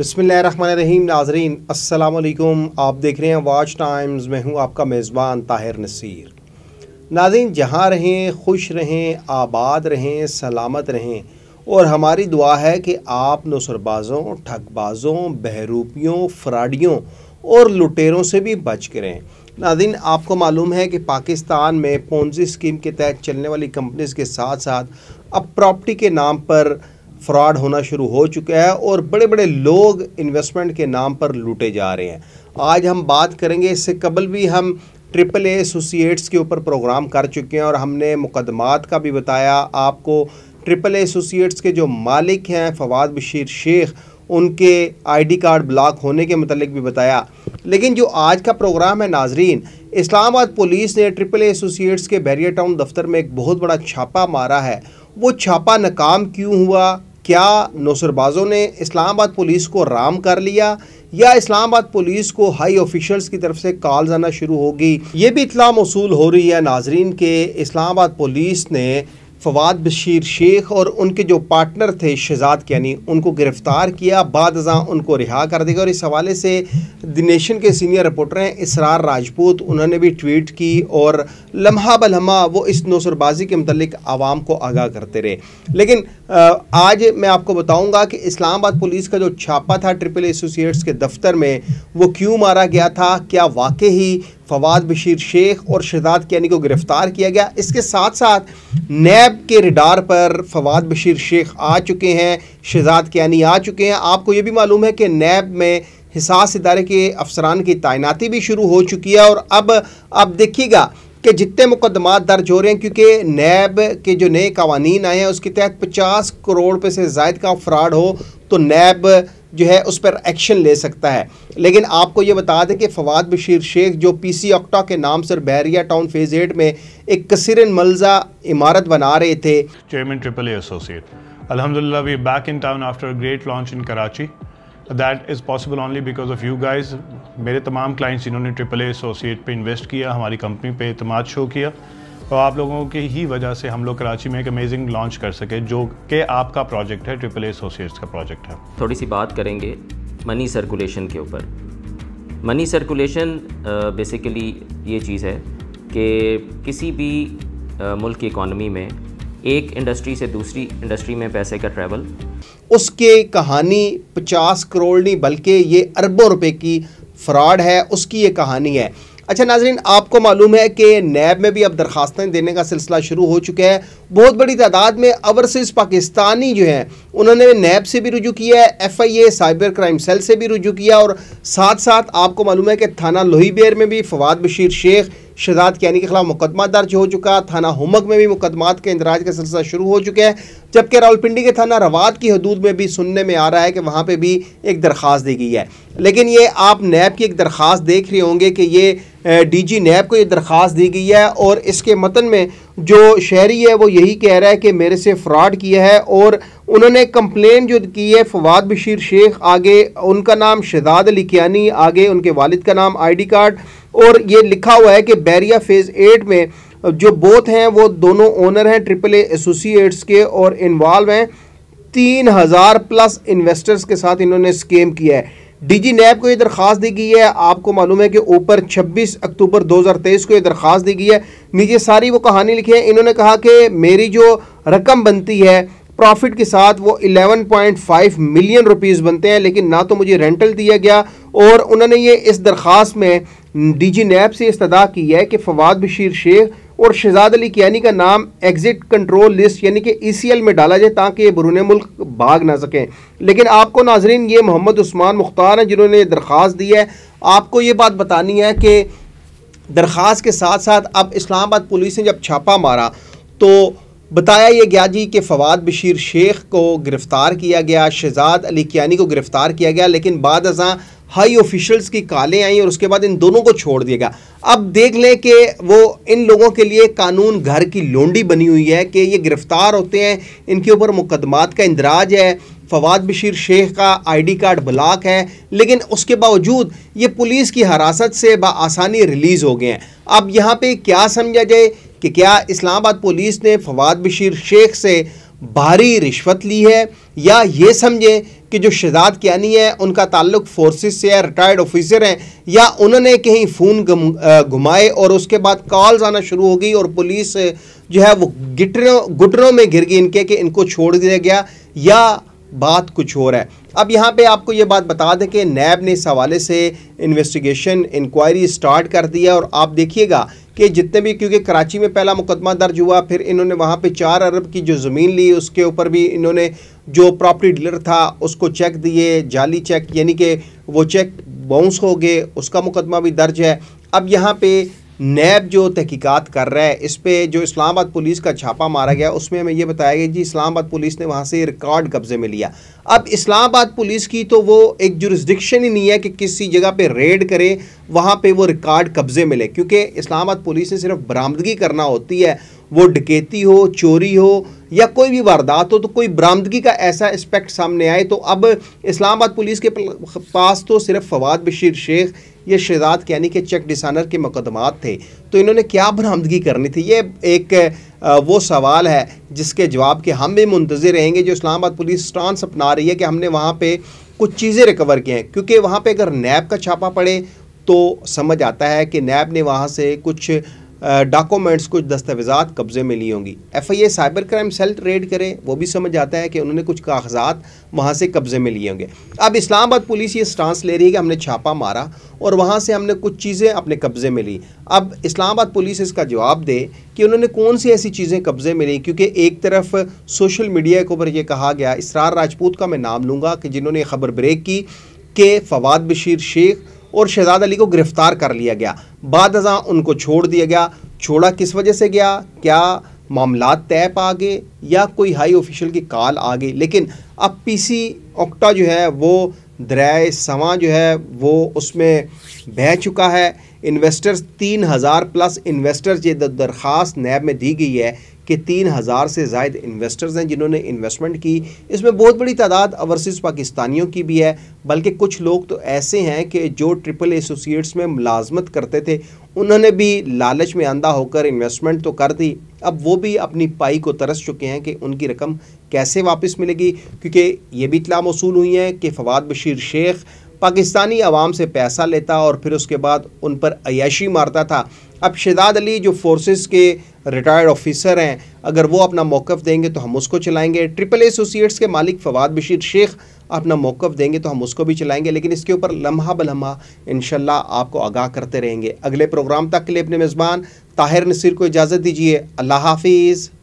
बसमीम नाजरीन असलकुम आप देख रहे हैं वाच टाइम्स में हूँ आपका मेज़बान ताहिर नसीर नाजरीन जहाँ रहें खुश रहें आबाद रहें सलामत रहें और हमारी दुआ है कि आप नसरबाज़ों ठगबाज़ों बहरूपियों फ्राडियों और लुटेरों से भी बच करें नादिन आपको मालूम है कि पाकिस्तान में पोन्जी स्कीम के तहत चलने वाली कंपनीज़ के साथ साथ अब प्रॉपर्टी के नाम पर फ्रॉड होना शुरू हो चुका है और बड़े बड़े लोग इन्वेस्टमेंट के नाम पर लूटे जा रहे हैं आज हम बात करेंगे इससे कबल भी हम ट्रिपल ए एसोसिएट्स के ऊपर प्रोग्राम कर चुके हैं और हमने मुकदमात का भी बताया आपको ट्रिपल एसोसिएट्स के जो मालिक हैं फवाद बशीर शेख उनके आईडी कार्ड ब्लॉक होने के मतलब भी बताया लेकिन जो आज का प्रोग्राम है नाजरीन इस्लामाबाद पुलिस ने ट्रिपल एसोसिएट्स के बैरियर टाउन दफ्तर में एक बहुत बड़ा छापा मारा है वो छापा नाकाम क्यों हुआ क्या नौसरबाज़ों ने इस्लामाबाद पुलिस को राम कर लिया या इस्लामाबाद पुलिस को हाई ऑफिशल्स की तरफ से कॉल आना शुरू होगी ये भी इतला मौसू हो रही है नाजरीन के इस्लामाबाद पुलिस ने फवाद बशीर शेख और उनके जो पार्टनर थे शहजाद कैनी उनको गिरफ़्तार किया बाद उनको रिहा कर दिया और इस हवाले से द नेशन के सीनियर रिपोर्टर हैं इसरार राजपूत उन्होंने भी ट्वीट की और लम्हा बलहमा वो इस नौसरबाजी के मतलब आवाम को आगाह करते रहे लेकिन आज मैं आपको बताऊँगा कि इस्लामाबाद पुलिस का जो छापा था ट्रिपल एसोसिएट्स के दफ्तर में वो क्यों मारा गया था क्या वाकई फवाद बशीर शेख और शहजाद कैनी को गिरफ़्तार किया गया इसके साथ साथ नैब के रिडार पर फवाद बशीर शेख आ चुके हैं शहजाद कैनी आ चुके हैं आपको ये भी मालूम है कि नैब में हिसास इदारे के अफसरान की तैनाती भी शुरू हो चुकी है और अब अब देखिएगा कि जितने मुकदमा दर्ज हो रहे हैं क्योंकि नैब के जो नए कवानीन आए हैं उसके तहत पचास करोड़ रुपये से जायद का फ्राड हो तो नैब जो है उस पर एक्शन ले सकता है लेकिन आपको ये बता दें कि फवाद बशीर शेख जो पी सी ऑक्टा के नाम से बहरिया टाउन फेज़ एट में एक कसर मलजा इमारत बना रहे थे चेयरमैन ट्रिपल एसोसिएट अलहमदिल्ला we back in town after great launch in Karachi that is possible only because of you guys मेरे तमाम क्लाइंट्स इन्होंने ट्रिपल एसोसिएट पर इन्वेस्ट किया हमारी कंपनी पर अतमाद शो किया तो आप लोगों की ही वजह से हम लोग कराची में एक अमेजिंग लॉन्च कर सके जो कि आपका प्रोजेक्ट है ट्रिपल एसोसिएट्स का प्रोजेक्ट है थोड़ी सी बात करेंगे मनी सर्कुलेशन के ऊपर मनी सर्कुलेशन बेसिकली ये चीज़ है कि किसी भी आ, मुल्क की इकॉनमी में एक इंडस्ट्री से दूसरी इंडस्ट्री में पैसे का ट्रैवल उसके कहानी पचास करोड़ नहीं बल्कि ये अरबों रुपए की फ्रॉड है उसकी ये कहानी है अच्छा नाजरीन आपको मालूम है कि नैब में भी अब दरखास्तें देने का सिलसिला शुरू हो चुका है बहुत बड़ी तादाद में अवरसेज पाकिस्तानी जो हैं उन्होंने नैब से भी रुजू किया है F I A cyber crime cell से भी रुजू किया और साथ साथ आपको मालूम है कि थाना लोहीबेर में भी फवाद बशीर शेख शहजाद कैनी के खिलाफ मुकदमा दर्ज हो चुका थाना हुमक में भी मुकदमा के इंदराज का सिलसिला शुरू हो चुका है जबकि रावलपिंडी के थाना रवाद की हदूद में भी सुनने में आ रहा है कि वहाँ पर भी एक दरख्वास्त दी गई है लेकिन ये आप नैब की एक दरख्वास्त देख रहे होंगे कि ये डी जी नैब को ये दरख्वास्त दी गई है और इसके मतन में जो शहरी है वो यही कह रहा है कि मेरे से फ्रॉड किया है और उन्होंने कंप्लेन जो की है फवाद बशीर शेख आगे उनका नाम शहजाद अली कियानी आगे उनके वालिद का नाम आईडी कार्ड और ये लिखा हुआ है कि बैरिया फेज़ एट में जो बोथ हैं वो दोनों ओनर हैं ट्रिपल एसोसिएट्स के और इन्वॉल्व हैं तीन हज़ार प्लस इन्वेस्टर्स के साथ इन्होंने स्कीम किया है डीजी नैब को ये दरख्वास्त दी गई है आपको मालूम है कि ऊपर 26 अक्टूबर 2023 को ये दरख्वास्त दी गई है नीचे सारी वो कहानी लिखी है इन्होंने कहा कि मेरी जो रकम बनती है प्रॉफिट के साथ वो 11.5 मिलियन रुपीस बनते हैं लेकिन ना तो मुझे रेंटल दिया गया और उन्होंने ये इस दरख्वास्त में डीजी नैब से इस्तः की है कि फवाद बशीर शेख और शहजाद अली कियानी का नाम एग्ज़िट कंट्रोल लिस्ट यानी कि ई e में डाला जाए ताकि ये बरून मुल्क भाग ना सकें लेकिन आपको नाजरीन ये मोहम्मद उस्मान मुख्तार हैं जिन्होंने दरख्वास्त दी है आपको ये बात बतानी है कि दरख्वास्त के साथ साथ अब इस्लामाबाद पुलिस ने जब छापा मारा तो बताया यह गया जी कि फवाद बशीर शेख को गिरफ़्तार किया गया शहजाद अली कियानी को गिरफ़्तार किया गया लेकिन बाद अजा हाई ऑफिशल्स की कालें आई और उसके बाद इन दोनों को छोड़ दिया गया अब देख लें कि वो इन लोगों के लिए कानून घर की लोंडी बनी हुई है कि ये गिरफ़्तार होते हैं इनके ऊपर मुकदमात का इंदराज है फवाद बशीर शेख का आईडी कार्ड ब्लॉक है लेकिन उसके बावजूद ये पुलिस की हरासत से बसानी रिलीज़ हो गए हैं अब यहाँ पे क्या समझा जाए कि क्या इस्लामाबाद पुलिस ने फवाद बशीर शेख से भारी रिश्वत ली है या ये समझें कि जो शहजाद कियानी है उनका ताल्लुक फोर्सेस से है रिटायर्ड ऑफिसर हैं या उन्होंने कहीं फ़ोन घुमाए और उसके बाद कॉल्स आना शुरू हो गई और पुलिस जो है वो गिटरों गुटरों में घिर गई इनके कि इनको छोड़ दिया गया या बात कुछ और है अब यहाँ पे आपको ये बात बता दें कि नैब ने इस हवाले से इन्वेस्टिगेशन इंक्वायरी स्टार्ट कर दी है और आप देखिएगा कि जितने भी क्योंकि कराची में पहला मुकदमा दर्ज हुआ फिर इन्होंने वहाँ पे चार अरब की जो ज़मीन ली उसके ऊपर भी इन्होंने जो प्रॉपर्टी डीलर था उसको चेक दिए जाली चेक यानी कि वो चेक बाउंस हो गए उसका मुकदमा भी दर्ज है अब यहाँ पे नैब जो तहकीकात कर रहा है इस पर जो इस्लामाबाद पुलिस का छापा मारा गया उसमें हमें यह बताया गया जी इस्लामाबाद पुलिस ने वहाँ से रिकॉर्ड कब्ज़े में लिया अब इस्लामाबाद पुलिस की तो वो एक जुरिस्डिक्शन ही नहीं है कि किसी जगह पे रेड करे वहाँ पे वो रिकॉर्ड कब्ज़े में ले क्योंकि इस्लामाबाद पुलिस ने सिर्फ बरामदगी करना होती है वो डकेती हो चोरी हो या कोई भी वारदात हो तो कोई बरामदगी का ऐसा एस्पेक्ट सामने आए तो अब इस्लामाबाद पुलिस के पास तो सिर्फ फवाद बशीर शेख या शहजाद कैनी के चेक डिसानर के मुकदमात थे तो इन्होंने क्या बरामदगी करनी थी ये एक वो सवाल है जिसके जवाब के हम भी मुंतज़र रहेंगे जो इस्लामाबाद पुलिस स्टांस अपना रही है कि हमने वहाँ पर कुछ चीज़ें रिकवर किए हैं क्योंकि वहाँ पर अगर नैब का छापा पड़े तो समझ आता है कि नैब ने वहाँ से कुछ डॉक्यूमेंट्स कुछ दस्तावेजा कब्ज़े में ली होंगी F I A cyber crime cell raid करे वो भी समझ आता है कि उन्होंने कुछ कागजात वहाँ से कब्ज़े में लिए होंगे अब इस्लामाबाद पुलिस ये स्टांस ले रही है कि हमने छापा मारा और वहाँ से हमने कुछ चीज़ें अपने कब्ज़े में ली अब इस्लामाबाद पुलिस इसका जवाब दे कि उन्होंने कौन सी ऐसी चीज़ें कब्ज़े में ली क्योंकि एक तरफ सोशल मीडिया के ऊपर यह कहा गया इसरार राजपूत का मैं नाम लूँगा कि जिन्होंने खबर ब्रेक की कि फवाद बशीर शेख और शहजाद अली को गिरफ्तार कर लिया गया बाद हज़ा उनको छोड़ दिया गया छोड़ा किस वजह से गया क्या मामला तय आ गए या कोई हाई ऑफिशियल की कॉल आ गई लेकिन अब पीसी ओक्टा जो है वो दरए समा जो है वो उसमें बह चुका है इन्वेस्टर्स तीन हज़ार प्लस इन्वेस्टर्स ये दरख्वास्त नैब में दी गई है कि तीन हज़ार से जायद इन्वेस्टर्स हैं जिन्होंने इन्वेस्टमेंट की इसमें बहुत बड़ी तादाद अवरसीज़ पाकिस्तानियों की भी है बल्कि कुछ लोग तो ऐसे हैं कि जो ट्रिपल एसोसिएट्स में मुलाजमत करते थे उन्होंने भी लालच में आंदा होकर इन्वेस्टमेंट तो कर दी अब वो भी अपनी पाई को तरस चुके हैं कि उनकी रकम कैसे वापस मिलेगी क्योंकि ये भी इतला मौसू हुई है कि फवाद बशीर शेख पाकिस्तानी आवाम से पैसा लेता और फिर उसके बाद उन पर अयाशी मारता था अब शिदाद अली जो फोर्सेस के रिटायर्ड ऑफिसर हैं अगर वो अपना मौक़ देंगे तो हम उसको चलाएंगे ट्रिपल एसोसिएट्स के मालिक फवाद बशीर शेख अपना मौक़ देंगे तो हम उसको भी चलाएंगे लेकिन इसके ऊपर लम्हा बलम्हा इन आपको आगाह करते रहेंगे अगले प्रोग्राम तक के लिए अपने मेज़बान ताहिर नसीर को इजाज़त दीजिए अल्लाह हाफिज़